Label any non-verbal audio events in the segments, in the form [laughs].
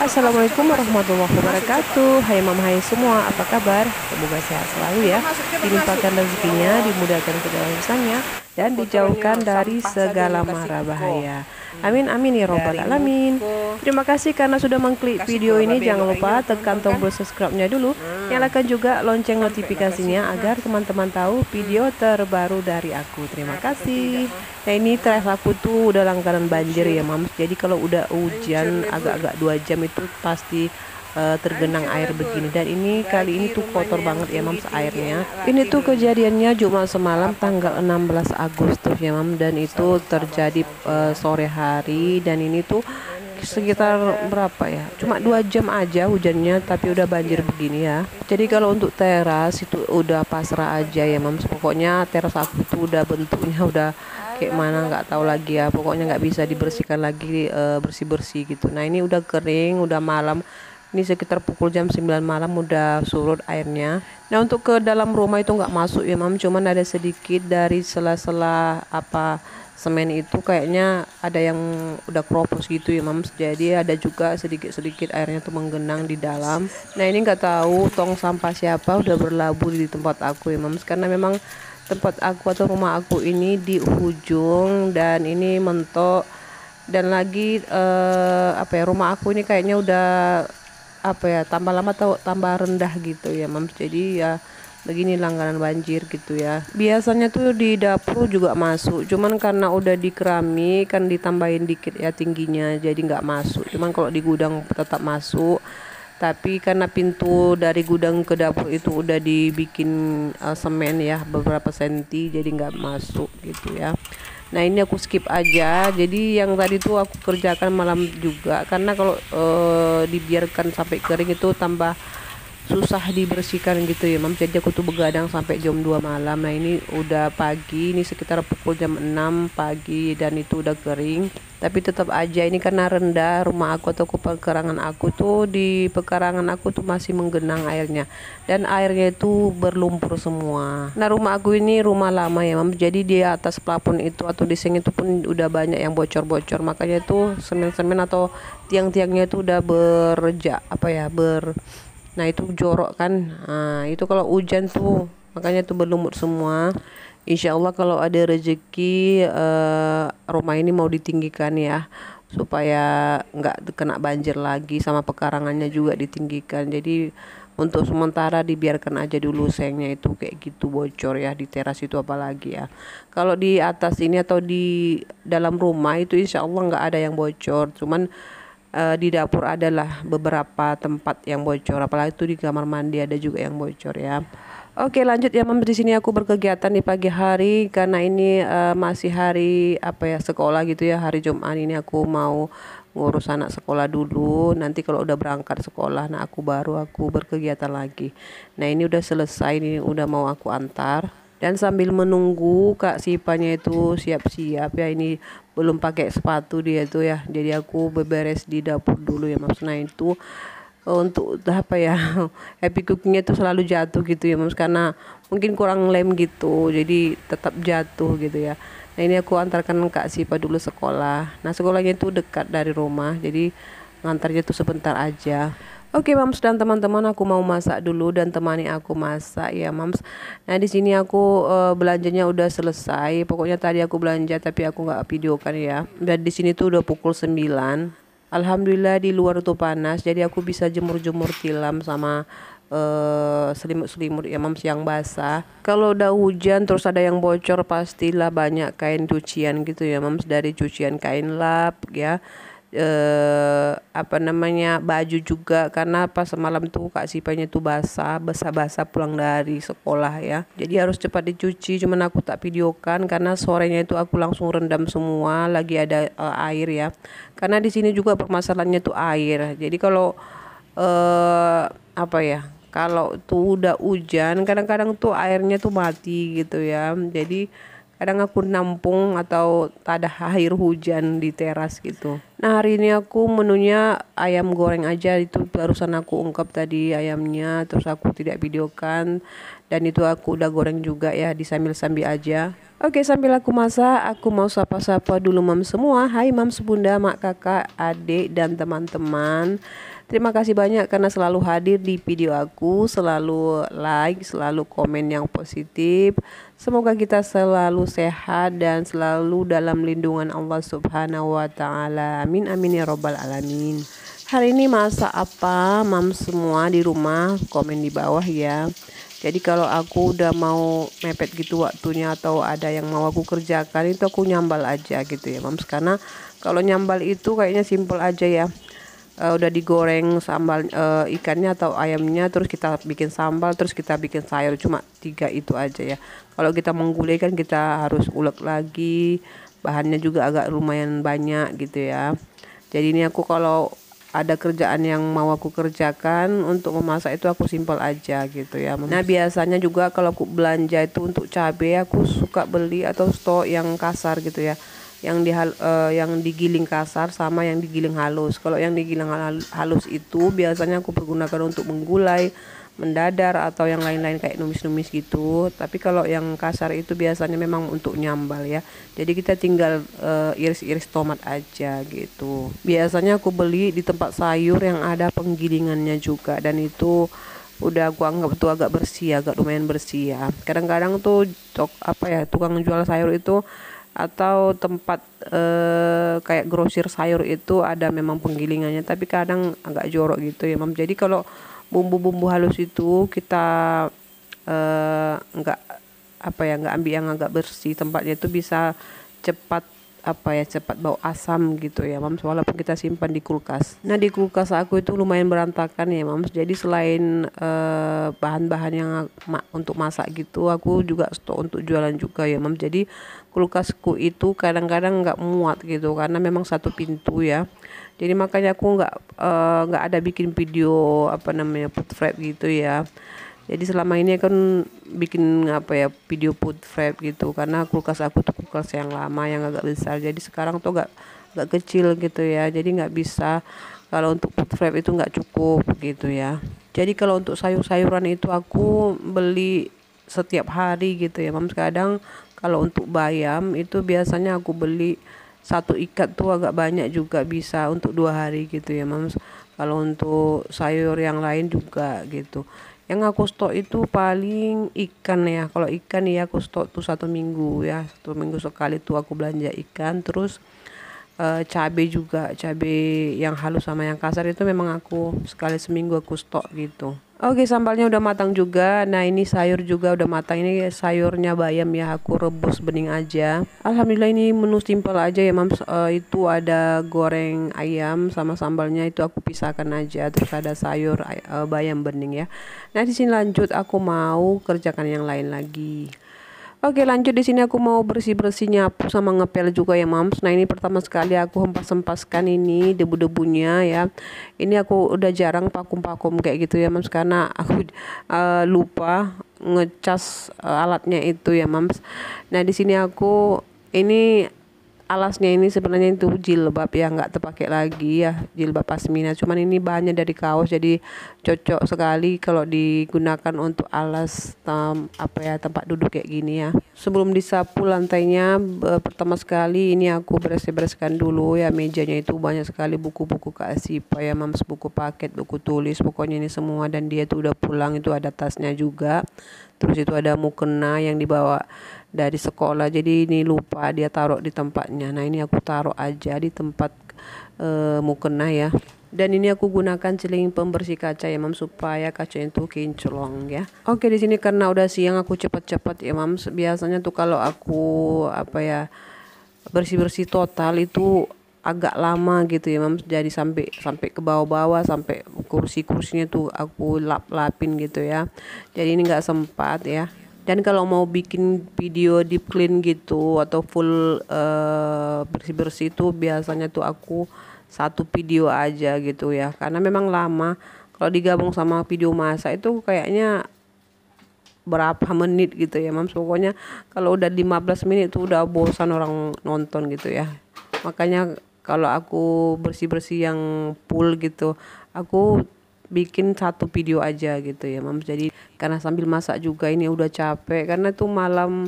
Assalamualaikum warahmatullahi wabarakatuh Hai mama hai semua apa kabar Semoga sehat selalu ya Dilimpahkan rezekinya, dimudahkan segala urusannya Dan dijauhkan dari segala mara bahaya Amin amin ya robbal alamin Terima kasih karena sudah mengklik video ini. Ya? Jangan lupa tekan tombol subscribe-nya dulu. Hmm. Nyalakan juga lonceng notifikasinya agar teman-teman tahu hmm. video terbaru dari aku. Terima kasih. Nah ini terakhir aku tuh udah langganan banjir ya mams. Jadi kalau udah hujan agak-agak dua jam itu pasti eh, tergenang air begini dan ini kali ini tuh kotor banget ya mams airnya ya, ini tuh kejadiannya Jumat semalam tanggal 16 Agustus ya mam dan itu terjadi uh, sore hari dan ini tuh iya sekitar berapa ya cuma dua jam aja hujannya tapi udah banjir begini ya jadi kalau untuk teras itu udah pasrah aja ya mams pokoknya teras aku tuh udah bentuknya [laughs] udah kayak mana nggak tahu lagi ya pokoknya nggak bisa dibersihkan lagi bersih bersih gitu nah ini udah kering udah malam ini sekitar pukul jam 9 malam udah surut airnya nah untuk ke dalam rumah itu nggak masuk ya mam cuman ada sedikit dari sela-sela apa semen itu kayaknya ada yang udah keropos gitu ya mams jadi ada juga sedikit-sedikit airnya tuh menggenang di dalam nah ini nggak tahu tong sampah siapa udah berlabuh di tempat aku ya mams karena memang tempat aku atau rumah aku ini di ujung dan ini mentok dan lagi eh, apa ya rumah aku ini kayaknya udah apa ya tambah lama atau tambah rendah gitu ya mams jadi ya begini langganan banjir gitu ya biasanya tuh di dapur juga masuk cuman karena udah di keramik kan ditambahin dikit ya tingginya jadi nggak masuk cuman kalau di gudang tetap masuk tapi karena pintu dari gudang ke dapur itu udah dibikin uh, semen ya beberapa senti jadi nggak masuk gitu ya nah ini aku skip aja jadi yang tadi tuh aku kerjakan malam juga karena kalau uh, dibiarkan sampai kering itu tambah susah dibersihkan gitu ya mam jadi aku tuh begadang sampai jam 2 malam nah ini udah pagi ini sekitar pukul jam 6 pagi dan itu udah kering tapi tetap aja ini karena rendah rumah aku atau pekarangan aku tuh di pekarangan aku tuh masih menggenang airnya dan airnya itu berlumpur semua nah rumah aku ini rumah lama ya mam jadi di atas plafon itu atau di sini itu pun udah banyak yang bocor-bocor makanya itu semen-semen atau tiang-tiangnya itu udah berja apa ya ber nah itu jorok kan nah, itu kalau hujan tuh makanya tuh berlumut semua Insya Allah kalau ada rezeki uh, rumah ini mau ditinggikan ya supaya nggak kena banjir lagi sama pekarangannya juga ditinggikan jadi untuk sementara dibiarkan aja dulu sengnya itu kayak gitu bocor ya di teras itu apalagi ya kalau di atas ini atau di dalam rumah itu insya Allah nggak ada yang bocor cuman uh, di dapur adalah beberapa tempat yang bocor apalagi itu di kamar mandi ada juga yang bocor ya Oke lanjut ya mam di sini aku berkegiatan di pagi hari karena ini uh, masih hari apa ya sekolah gitu ya hari Jumat ini aku mau ngurus anak sekolah dulu nanti kalau udah berangkat sekolah nah aku baru aku berkegiatan lagi nah ini udah selesai ini udah mau aku antar dan sambil menunggu Kak Sipanya itu siap-siap ya ini belum pakai sepatu dia itu ya jadi aku beberes di dapur dulu ya maksudnya itu eh, untuk apa ya [laughs] happy cookingnya itu selalu jatuh gitu ya mams karena mungkin kurang lem gitu jadi tetap jatuh gitu ya nah ini aku antarkan kak Sipa dulu sekolah nah sekolahnya itu dekat dari rumah jadi ngantarnya tuh sebentar aja Oke, Mams dan teman-teman, aku mau masak dulu dan temani aku masak ya, Mams. Nah, di sini aku uh, belanjanya udah selesai. Pokoknya tadi aku belanja tapi aku nggak videokan ya. Dan di sini tuh udah pukul 9. Alhamdulillah di luar tuh panas, jadi aku bisa jemur-jemur tilam sama eh, selimut-selimut uh, ya mams yang basah. Kalau udah hujan terus ada yang bocor pastilah banyak kain cucian gitu ya mams dari cucian kain lap ya eh, apa namanya baju juga karena pas semalam tuh kak Sipanya tuh basah basah-basah pulang dari sekolah ya jadi harus cepat dicuci cuman aku tak videokan karena sorenya itu aku langsung rendam semua lagi ada eh, air ya karena di sini juga permasalahannya tuh air jadi kalau eh, apa ya kalau tuh udah hujan kadang-kadang tuh airnya tuh mati gitu ya jadi kadang aku nampung atau tak ada air hujan di teras gitu nah hari ini aku menunya ayam goreng aja itu barusan aku ungkap tadi ayamnya terus aku tidak videokan dan itu aku udah goreng juga ya di sambil-sambil aja Oke sambil aku masak aku mau sapa-sapa dulu mam semua Hai mam sebunda, mak kakak, adik dan teman-teman Terima kasih banyak karena selalu hadir di video aku, selalu like, selalu komen yang positif. Semoga kita selalu sehat dan selalu dalam lindungan Allah Subhanahu wa taala. Amin amin ya robbal alamin. Hari ini masa apa, mam semua di rumah? Komen di bawah ya. Jadi kalau aku udah mau mepet gitu waktunya atau ada yang mau aku kerjakan itu aku nyambal aja gitu ya, mam. Karena kalau nyambal itu kayaknya simpel aja ya uh, udah digoreng sambal uh, ikannya atau ayamnya terus kita bikin sambal terus kita bikin sayur cuma tiga itu aja ya kalau kita menggulai kan kita harus ulek lagi bahannya juga agak lumayan banyak gitu ya jadi ini aku kalau ada kerjaan yang mau aku kerjakan untuk memasak itu aku simpel aja gitu ya. Hmm. Nah biasanya juga kalau aku belanja itu untuk cabai aku suka beli atau stok yang kasar gitu ya yang di uh, yang digiling kasar sama yang digiling halus. Kalau yang digiling halus itu biasanya aku pergunakan untuk menggulai, mendadar atau yang lain-lain kayak numis-numis gitu. Tapi kalau yang kasar itu biasanya memang untuk nyambal ya. Jadi kita tinggal eh, iris-iris uh, tomat aja gitu. Biasanya aku beli di tempat sayur yang ada penggilingannya juga dan itu udah gua anggap tuh agak bersih agak lumayan bersih ya kadang-kadang tuh apa ya tukang jual sayur itu atau tempat eh, kayak grosir sayur itu ada memang penggilingannya tapi kadang agak jorok gitu ya mam jadi kalau bumbu-bumbu halus itu kita eh, nggak apa ya nggak ambil yang agak bersih tempatnya itu bisa cepat apa ya cepat bau asam gitu ya mams walaupun kita simpan di kulkas nah di kulkas aku itu lumayan berantakan ya mams jadi selain eh, bahan-bahan yang ma untuk masak gitu aku juga stok untuk jualan juga ya mams jadi kulkasku itu kadang-kadang nggak muat gitu karena memang satu pintu ya jadi makanya aku nggak eh, nggak uh, ada bikin video apa namanya food prep gitu ya jadi selama ini kan bikin apa ya video food prep gitu karena kulkas aku tuh kulkas yang lama yang agak besar jadi sekarang tuh agak agak kecil gitu ya jadi nggak bisa kalau untuk food prep itu nggak cukup gitu ya jadi kalau untuk sayur-sayuran itu aku beli setiap hari gitu ya mams kadang kalau untuk bayam itu biasanya aku beli satu ikat tuh agak banyak juga bisa untuk dua hari gitu ya mams kalau untuk sayur yang lain juga gitu yang aku stok itu paling ikan ya kalau ikan ya aku stok tuh satu minggu ya satu minggu sekali tuh aku belanja ikan terus uh, eh, cabai juga cabai yang halus sama yang kasar itu memang aku sekali seminggu aku stok gitu Oke sambalnya udah matang juga Nah ini sayur juga udah matang Ini sayurnya bayam ya aku rebus bening aja Alhamdulillah ini menu simpel aja ya mams uh, eh, Itu ada goreng ayam sama sambalnya itu aku pisahkan aja Terus ada sayur uh, bayam bening ya Nah di sini lanjut aku mau kerjakan yang lain lagi Oke lanjut di sini aku mau bersih-bersih nyapu sama ngepel juga ya mams. Nah ini pertama sekali aku hempas-hempaskan ini debu-debunya ya. Ini aku udah jarang pakum-pakum kayak gitu ya mams karena aku uh, [laughs] lupa ngecas uh, alatnya itu ya mams. Nah di sini aku ini alasnya ini sebenarnya itu jilbab ya nggak terpakai lagi ya jilbab pasmina cuman ini bahannya dari kaos jadi cocok sekali kalau digunakan untuk alas tam apa ya tempat duduk kayak gini ya sebelum disapu lantainya eh, pertama sekali ini aku beres-bereskan dulu ya mejanya itu banyak sekali buku-buku Kak Sipa ya mams buku paket buku tulis pokoknya ini semua dan dia tuh udah pulang itu ada tasnya juga terus itu ada mukena yang dibawa dari sekolah jadi ini lupa dia taruh di tempatnya nah ini aku taruh aja di tempat e, mukena ya dan ini aku gunakan celing pembersih kaca ya mam supaya kaca itu kinclong ya oke di sini karena udah siang aku cepet-cepet ya mam biasanya tuh kalau aku apa ya bersih-bersih total itu agak lama gitu ya mam jadi sampai sampai ke bawah-bawah sampai kursi-kursinya tuh aku lap-lapin gitu ya jadi ini nggak sempat ya dan kalau mau bikin video deep clean gitu atau full bersih bersih bersih itu biasanya tuh aku satu video aja gitu ya karena memang lama kalau digabung sama video masa itu kayaknya berapa menit gitu ya mams pokoknya kalau udah 15 menit itu udah bosan orang nonton gitu ya makanya kalau aku bersih bersih yang full gitu aku bikin satu video aja gitu ya mams jadi karena sambil masak juga ini udah capek karena tuh malam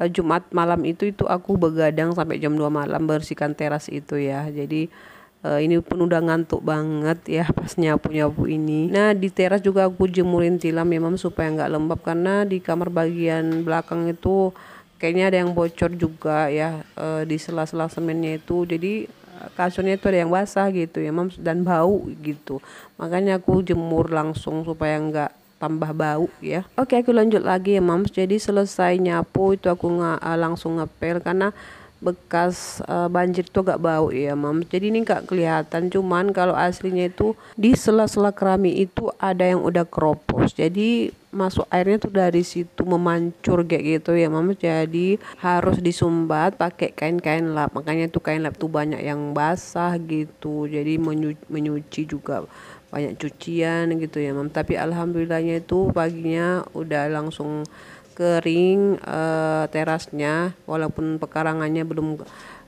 eh, Jumat malam itu itu aku begadang sampai jam 2 malam bersihkan teras itu ya jadi uh, ini pun udah ngantuk banget ya pas nyapu-nyapu ini nah di teras juga aku jemurin tilam ya mam supaya nggak lembab karena di kamar bagian belakang itu kayaknya ada yang bocor juga ya uh, di sela-sela semennya itu jadi kasurnya itu ada yang basah gitu ya mams dan bau gitu makanya aku jemur langsung supaya nggak tambah bau ya oke aku lanjut lagi ya mams jadi selesai nyapu itu aku nggak eh, langsung ngepel karena bekas uh, banjir itu agak bau ya mam. jadi ini nggak kelihatan cuman kalau aslinya itu di sela-sela keramik itu ada yang udah keropos jadi masuk airnya tuh dari situ memancur kayak gitu ya mam. jadi harus disumbat pakai kain-kain lap makanya tuh kain lap tuh banyak yang basah gitu jadi menyu menyuci juga banyak cucian gitu ya mam. tapi alhamdulillahnya itu paginya udah langsung kering uh, terasnya walaupun pekarangannya belum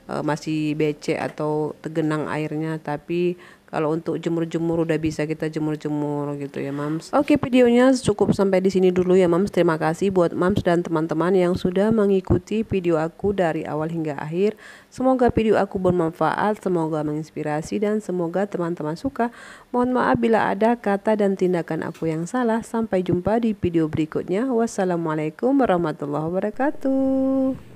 uh, masih becek atau tergenang airnya tapi kalau untuk jemur-jemur udah bisa kita jemur-jemur gitu ya mams oke videonya cukup sampai di sini dulu ya mams terima kasih buat mams dan teman-teman yang sudah mengikuti video aku dari awal hingga akhir semoga video aku bermanfaat semoga menginspirasi dan semoga teman-teman suka mohon maaf bila ada kata dan tindakan aku yang salah sampai jumpa di video berikutnya wassalamualaikum warahmatullahi wabarakatuh